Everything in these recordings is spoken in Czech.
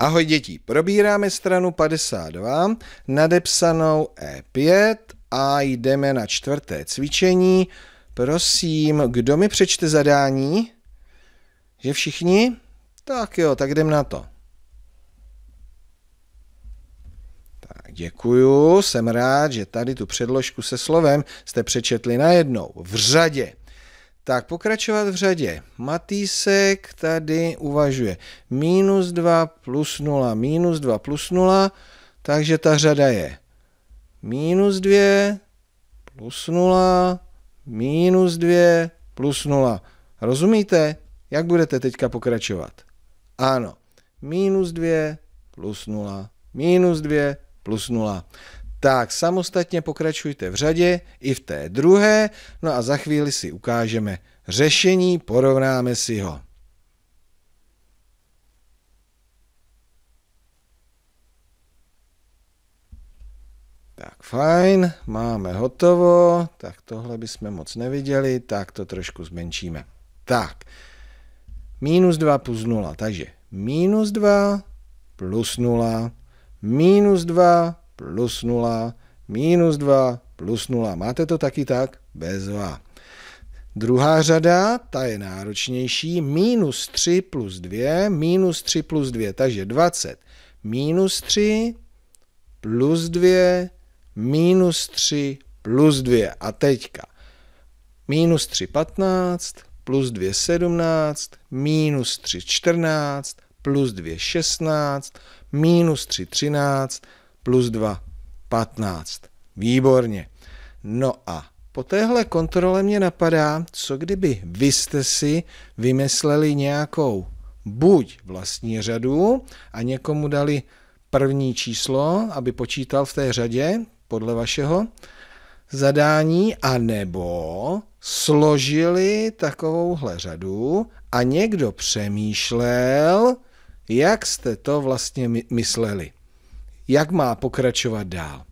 Ahoj děti, probíráme stranu 52, nadepsanou E5 a jdeme na čtvrté cvičení. Prosím, kdo mi přečte zadání? Že všichni? Tak jo, tak jdem na to. Tak děkuju, jsem rád, že tady tu předložku se slovem jste přečetli najednou, v řadě. Tak pokračovat v řadě. Matýsek tady uvažuje minus 2 plus 0, minus 2 plus 0, takže ta řada je minus 2 plus 0, minus 2 plus 0. Rozumíte, jak budete teďka pokračovat? Ano, minus 2 plus 0, minus 2 plus 0 tak samostatně pokračujte v řadě i v té druhé, no a za chvíli si ukážeme řešení, porovnáme si ho. Tak fajn, máme hotovo, tak tohle bychom moc neviděli, tak to trošku zmenšíme. Tak, minus 2 plus 0, takže minus 2 plus 0, minus 2 plus 0, minus 2, plus 0. Máte to taky tak? Bezva. Druhá řada, ta je náročnější, minus 3 plus 2, minus 3 plus 2, takže 20. Minus 3 plus 2, minus 3 plus 2. A teďka minus 3 15, plus 2 17, minus 3 14, plus 2 16, minus 3 13, plus 2, 15. Výborně. No a po téhle kontrole mě napadá, co kdyby vy jste si vymysleli nějakou buď vlastní řadu a někomu dali první číslo, aby počítal v té řadě podle vašeho zadání, anebo složili takovouhle řadu a někdo přemýšlel, jak jste to vlastně mysleli jak má pokračovat dál.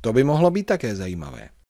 To by mohlo být také zajímavé.